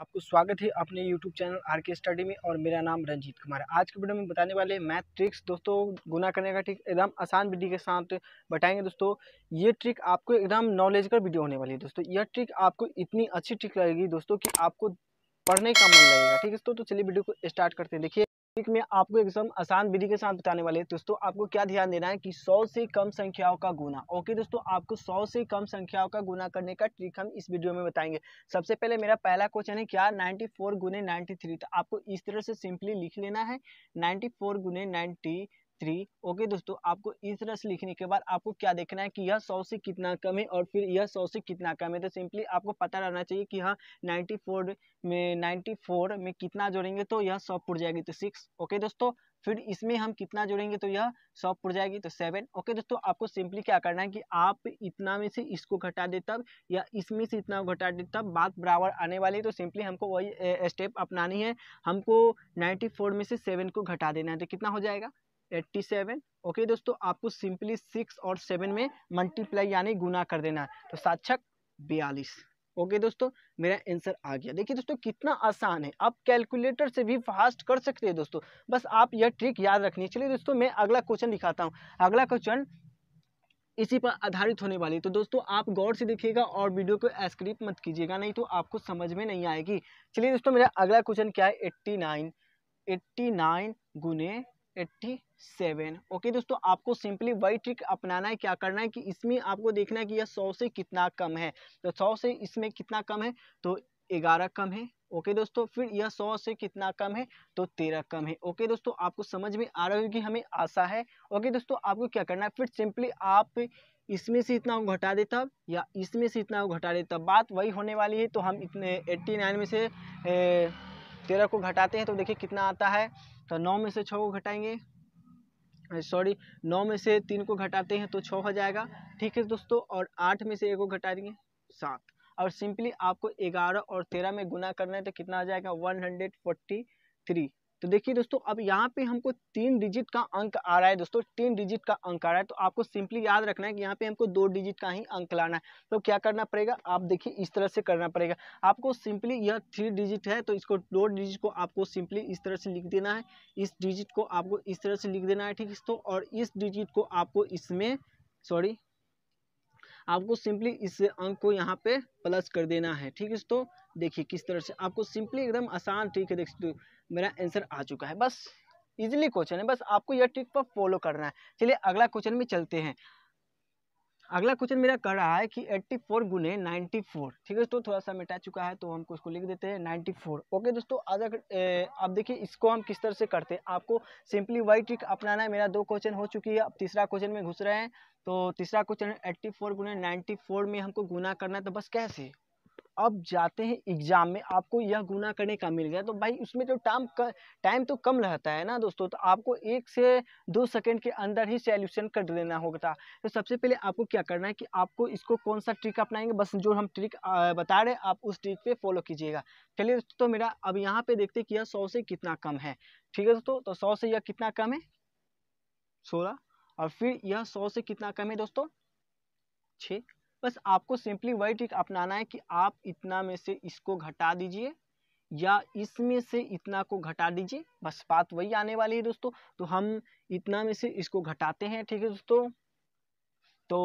आपको स्वागत है अपने YouTube channel R K study में और मेरा नाम रंजीत कुमार है आज के वीडियो में बताने वाले मैथ ट्रिक्स दोस्तों गुना करने का ठीक एकदम आसान विधि के साथ बताएंगे दोस्तों ये ट्रिक आपको एकदम नॉलेज का वीडियो होने वाली है दोस्तों यह ट्रिक आपको इतनी अच्छी ट्रिक लगेगी दोस्तों कि आपको पढ़ने का मन लगेगा ठीक है दोस्तों तो चलिए वीडियो को स्टार्ट करते हैं देखिए टॉपिक में आपको एकदम आसान विधि के साथ बताने वाले दोस्तों आपको क्या ध्यान देना है कि 100 से कम संख्याओं का गुना ओके दोस्तों आपको 100 से कम संख्याओं का गुना करने का ट्रिक हम इस वीडियो में बताएंगे सबसे पहले मेरा पहला क्वेश्चन है क्या 94 फोर गुने नाइन्टी तो आपको इस तरह से सिंपली लिख लेना है नाइन्टी फोर गुने नाइन्टी थ्री ओके दोस्तों आपको इस तरह से लिखने के बाद आपको क्या देखना है कि यह सौ से कितना कम है और फिर यह सौ से कितना कम है तो सिंपली आपको पता रहना चाहिए कि हाँ नाइन्टी फोर में नाइन्टी फोर में कितना जोड़ेंगे तो यह सौ पुर जाएगी तो सिक्स ओके दोस्तों फिर इसमें हम कितना जोड़ेंगे तो यह सौ पुर जाएगी तो सेवन ओके दोस्तों आपको सिंपली क्या करना है कि आप इतना में से इसको घटा दे तब या इसमें से इतना घटा दे तब बात बराबर आने वाली है तो सिंपली हमको वही स्टेप अपनानी है हमको नाइन्टी फोर में से सेवन को घटा देना है तो कितना हो जाएगा एट्टी सेवन ओके दोस्तों आपको सिंपली सिक्स और सेवन में मल्टीप्लाई यानी गुना कर देना है तो सात छक बयालीस ओके दोस्तों मेरा आंसर आ गया देखिए दोस्तों कितना आसान है आप कैलकुलेटर से भी फास्ट कर सकते हैं दोस्तों बस आप यह ट्रिक याद रखनी चलिए दोस्तों मैं अगला क्वेश्चन दिखाता हूँ अगला क्वेश्चन इसी पर आधारित होने वाली तो दोस्तों आप गौर से देखिएगा और वीडियो को स्क्रिप्ट मत कीजिएगा नहीं तो आपको समझ में नहीं आएगी चलिए दोस्तों मेरा अगला क्वेश्चन क्या है एट्टी नाइन एट्टी नाइन गुने एट्टी सेवन ओके दोस्तों आपको सिंपली वही ट्रिक अपनाना है क्या करना है कि इसमें आपको देखना है कि यह सौ से कितना कम है तो सौ से इसमें कितना कम है तो ग्यारह कम है ओके दोस्तों फिर यह सौ से कितना कम है तो तेरह कम है ओके दोस्तों आपको समझ में आ रहा होगी हमें आशा है ओके दोस्तों आपको क्या करना है फिर सिंपली आप इसमें से इतना को घटा देता या इसमें से इतना को घटा देता बात वही होने वाली है तो हम इतने एट्टी नाइन में से तेरह को घटाते हैं तो देखिए कितना आता है तो नौ में से छः को घटाएंगे सॉरी नौ में से तीन को घटाते हैं तो छः हो जाएगा ठीक है दोस्तों और आठ में से एक को घटा देंगे सात और सिंपली आपको ग्यारह और तेरह में गुना करना है तो कितना आ जाएगा वन हंड्रेड फोर्टी थ्री तो देखिए दोस्तों अब यहाँ पे हमको तीन डिजिट का अंक आ रहा है दोस्तों तीन डिजिट का अंक आ रहा है तो आपको सिंपली याद रखना है कि यहाँ पे हमको दो डिजिट का ही अंक लाना है तो क्या करना पड़ेगा आप देखिए इस तरह से करना पड़ेगा आपको सिंपली यह थ्री डिजिट है तो इसको दो डिजिट को आपको सिंपली इस तरह से लिख देना है इस डिजिट को आपको इस तरह से लिख देना है ठीक है दोस्तों और इस डिजिट को आपको इसमें सॉरी आपको सिंपली इस अंक को यहाँ पे प्लस कर देना है ठीक है तो देखिए किस तरह से आपको सिंपली एकदम आसान ठीक है देख सकते हो मेरा आंसर आ चुका है बस इजिली क्वेश्चन है बस आपको यह ट्रिक पर फॉलो करना है चलिए अगला क्वेश्चन में चलते हैं अगला क्वेश्चन मेरा कर रहा है कि 84 फोर गुने नाइन्टी ठीक है दोस्तों थोड़ा सा मिटा चुका है तो हमको उसको लिख देते हैं 94 ओके दोस्तों अगर आप देखिए इसको हम किस तरह से करते हैं आपको सिंपली वाई ट्रिक अपनाना है मेरा दो क्वेश्चन हो चुकी है अब तीसरा क्वेश्चन में घुस रहे हैं तो तीसरा क्वेश्चन है एट्टी फोर गुने नाइन्टी में हमको गुना करना है तो बस कैसे अब जाते हैं एग्ज़ाम में आपको यह गुना करने का मिल गया तो भाई उसमें जो तो टाइम टाइम तो कम रहता है ना दोस्तों तो आपको एक से दो सेकेंड के अंदर ही सॉल्यूशन कर लेना होगा तो सबसे पहले आपको क्या करना है कि आपको इसको कौन सा ट्रिक अपनाएंगे बस जो हम ट्रिक बता रहे हैं आप उस ट्रिक पे फॉलो कीजिएगा चलिए दोस्तों तो मेरा अब यहाँ पे देखते कि यह सौ से कितना कम है ठीक है दोस्तों तो सौ से यह कितना कम है सोलह और फिर यह सौ से कितना कम है दोस्तों छः बस आपको सिंपली वही ट्रिक अपनाना है कि आप इतना में से इसको घटा दीजिए या इसमें से इतना को घटा दीजिए बस बात वही आने वाली है दोस्तों तो हम इतना में से इसको घटाते हैं ठीक है दोस्तों तो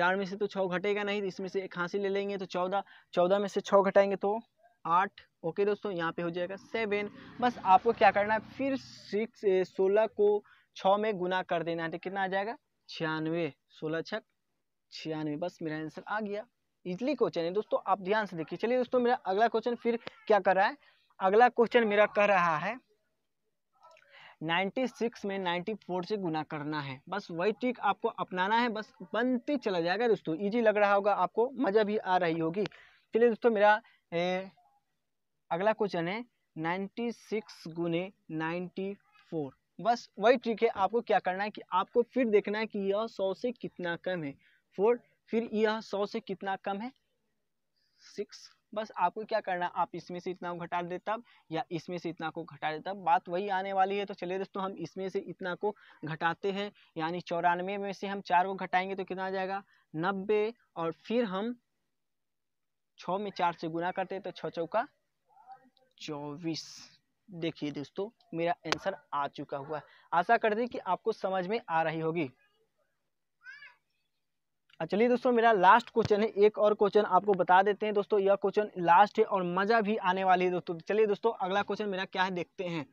चार में से तो छः घटेगा नहीं तो इसमें से एक खांसी ले लेंगे तो चौदह चौदह में से छः घटाएंगे तो आठ ओके दोस्तों यहाँ पे हो जाएगा सेवन बस आपको क्या करना है फिर सिक्स सोलह को छः में गुना कर देना है तो कितना आ जाएगा छियानवे सोलह छक छियानवे बस मेरा आंसर आ गया इजली क्वेश्चन है दोस्तों आप ध्यान से देखिए चलिए दोस्तों मेरा अगला क्वेश्चन फिर क्या कर रहा है अगला क्वेश्चन मेरा कह रहा है 96 में 94 से गुना करना है बस वही ट्रिक आपको अपनाना है बस बनते चला जाएगा दोस्तों इजी लग रहा होगा आपको मज़ा भी आ रही होगी चलिए दोस्तों मेरा ए, अगला क्वेश्चन है 96 सिक्स गुने नाइन्टी बस वही ट्रिक है आपको क्या करना है कि आपको फिर देखना है कि यह सौ से कितना कम है फोर फिर यह सौ से कितना कम है सिक्स बस आपको क्या करना आप इसमें से इतना को घटा दे तब या इसमें से इतना को घटा दे तब बात वही आने वाली है तो चलिए दोस्तों हम इसमें से इतना को घटाते हैं यानी चौरानवे में से हम चार को घटाएंगे तो कितना आ जाएगा नब्बे और फिर हम छ में चार से गुना करते हैं तो छ चौका चौबीस देखिए दोस्तों मेरा आंसर आ चुका हुआ है आशा करते हैं कि आपको समझ में आ रही होगी चलिए दोस्तों मेरा लास्ट क्वेश्चन है एक और क्वेश्चन आपको बता देते हैं दोस्तों यह क्वेश्चन लास्ट है और मजा भी आने वाली है दोस्तों चलिए दोस्तों अगला क्वेश्चन मेरा क्या है देखते हैं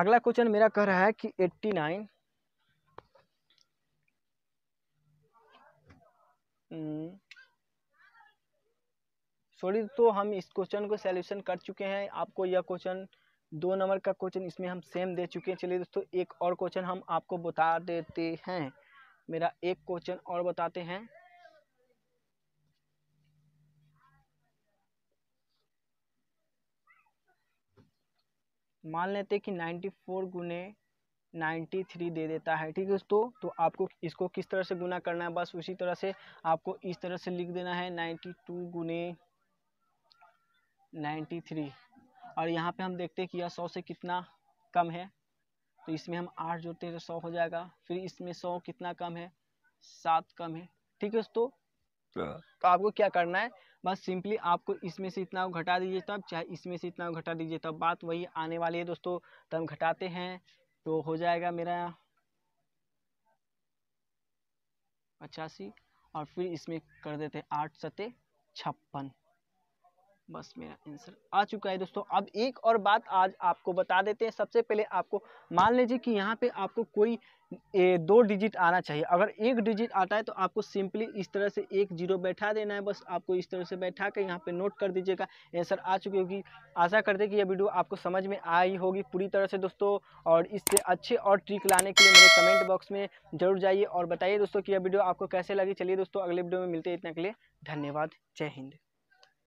अगला क्वेश्चन मेरा कह रहा है कि एट्टी नाइन सॉरी तो हम इस क्वेश्चन को सोल्यूशन कर चुके हैं आपको यह क्वेश्चन दो नंबर का क्वेश्चन इसमें हम सेम दे चुके हैं चलिए दोस्तों एक और क्वेश्चन हम आपको बता देते हैं मेरा एक क्वेश्चन और बताते हैं मान लेते हैं कि नाइन्टी फोर गुने नाइन्टी थ्री दे देता है ठीक है दोस्तों तो आपको इसको किस तरह से गुना करना है बस उसी तरह से आपको इस तरह से लिख देना है नाइन्टी टू गुने नाइन्टी थ्री और यहाँ पे हम देखते हैं कि यह सौ से कितना कम है तो इसमें हम आठ जोड़ते हैं तो सौ हो जाएगा फिर इसमें सौ कितना कम है सात कम है ठीक है दोस्तों हाँ। तो आपको क्या करना है बस सिंपली आपको इसमें से इतना घटा दीजिए तब चाहे इसमें से इतना घटा दीजिए तब बात वही आने वाली है दोस्तों तब तो हम घटाते हैं तो हो जाएगा मेरा पचासी और फिर इसमें कर देते हैं आठ सते छप्पन बस मेरा आंसर आ चुका है दोस्तों अब एक और बात आज आपको बता देते हैं सबसे पहले आपको मान लीजिए कि यहाँ पे आपको कोई ए, दो डिजिट आना चाहिए अगर एक डिजिट आता है तो आपको सिंपली इस तरह से एक जीरो बैठा देना है बस आपको इस तरह से बैठा कर यहाँ पे नोट कर दीजिएगा आंसर आ चुके होगी आशा करते कि यह वीडियो आपको समझ में आई होगी पूरी तरह से दोस्तों और इससे अच्छे और ट्रिक लाने के लिए मेरे कमेंट बॉक्स में जरूर जाइए और बताइए दोस्तों कि यह वीडियो आपको कैसे लगी चलिए दोस्तों अगले वीडियो में मिलते हैं इतना के लिए धन्यवाद जय हिंद